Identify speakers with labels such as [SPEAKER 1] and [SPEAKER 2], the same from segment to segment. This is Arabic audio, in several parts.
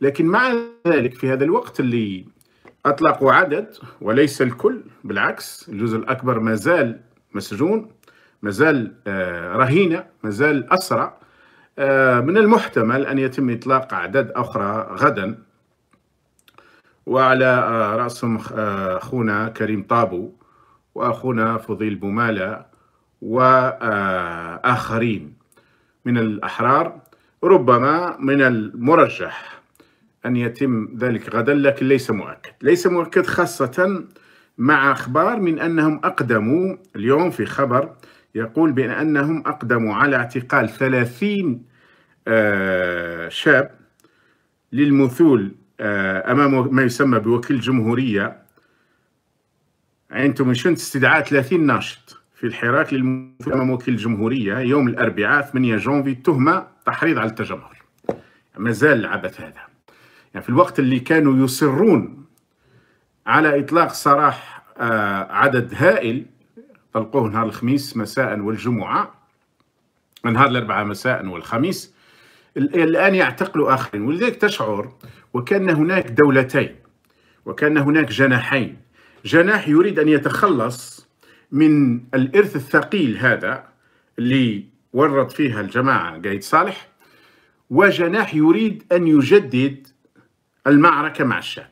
[SPEAKER 1] لكن مع ذلك في هذا الوقت اللي أطلقوا عدد وليس الكل بالعكس الجزء الأكبر ما زال مسجون ما زال آه، رهينة ما زال أسرع آه، من المحتمل أن يتم إطلاق أعداد أخرى غدا وعلى آه، رأسهم أخونا كريم طابو وأخونا فضيل بومالة وآخرين من الأحرار ربما من المرجح أن يتم ذلك غدا لكن ليس مؤكد ليس مؤكد خاصة مع أخبار من أنهم أقدموا اليوم في خبر يقول بأنهم أقدموا على اعتقال 30 آه، شاب للمثول آه، أمام ما يسمى بوكيل جمهورية عندهم شنت استدعاء 30 ناشط في الحراك للمثول أمام وكيل الجمهورية يوم الأربعاء 8 جونفي تهمة تحريض على التجمهر مازال العبث هذا يعني في الوقت اللي كانوا يصرون على إطلاق سراح آه، عدد هائل طلقوه نهار الخميس مساء والجمعة نهار الأربعاء مساء والخميس الآن يعتقلوا آخرين ولذلك تشعر وكان هناك دولتين وكان هناك جناحين جناح يريد أن يتخلص من الإرث الثقيل هذا اللي ورط فيها الجماعة قايد صالح وجناح يريد أن يجدد المعركة مع الشعب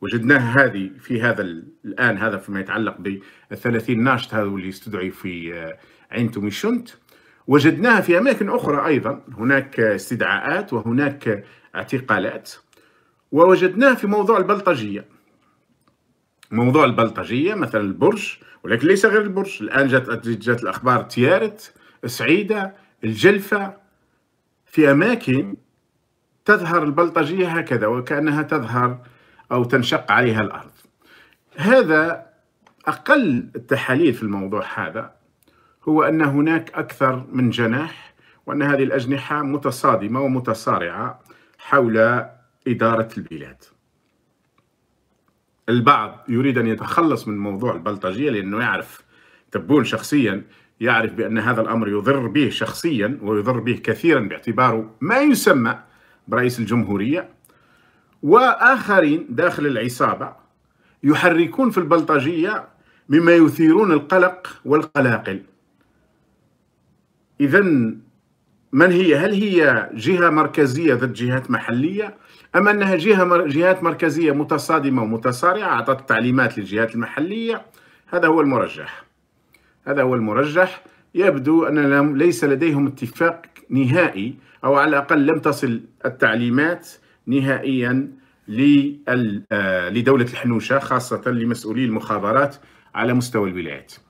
[SPEAKER 1] وجدناها هذه في هذا الآن هذا فيما يتعلق بالثلاثين ناشط هذا اللي استدعي في آه، عين تميشنت وجدناها في أماكن أخرى أيضا هناك استدعاءات وهناك اعتقالات ووجدناها في موضوع البلطجية موضوع البلطجية مثلا البرج ولكن ليس غير البرج الآن جات, جات الأخبار تيارت سعيدة الجلفة في أماكن تظهر البلطجية هكذا وكأنها تظهر أو تنشق عليها الأرض هذا أقل التحاليل في الموضوع هذا هو أن هناك أكثر من جناح وأن هذه الأجنحة متصادمة ومتصارعة حول إدارة البلاد البعض يريد أن يتخلص من موضوع البلطجية لأنه يعرف تبون شخصيا يعرف بأن هذا الأمر يضر به شخصيا ويضر به كثيرا باعتباره ما يسمى برئيس الجمهورية وآخرين داخل العصابة يحركون في البلطجية مما يثيرون القلق والقلاقل إذا من هي؟ هل هي جهة مركزية ضد جهات محلية؟ أم أنها جهة مر... جهات مركزية متصادمة ومتصارعة أعطت تعليمات للجهات المحلية؟ هذا هو المرجح هذا هو المرجح يبدو أن ليس لديهم اتفاق نهائي أو على الأقل لم تصل التعليمات نهائيا آه، لدولة الحنوشة خاصة لمسؤولي المخابرات على مستوى الولايات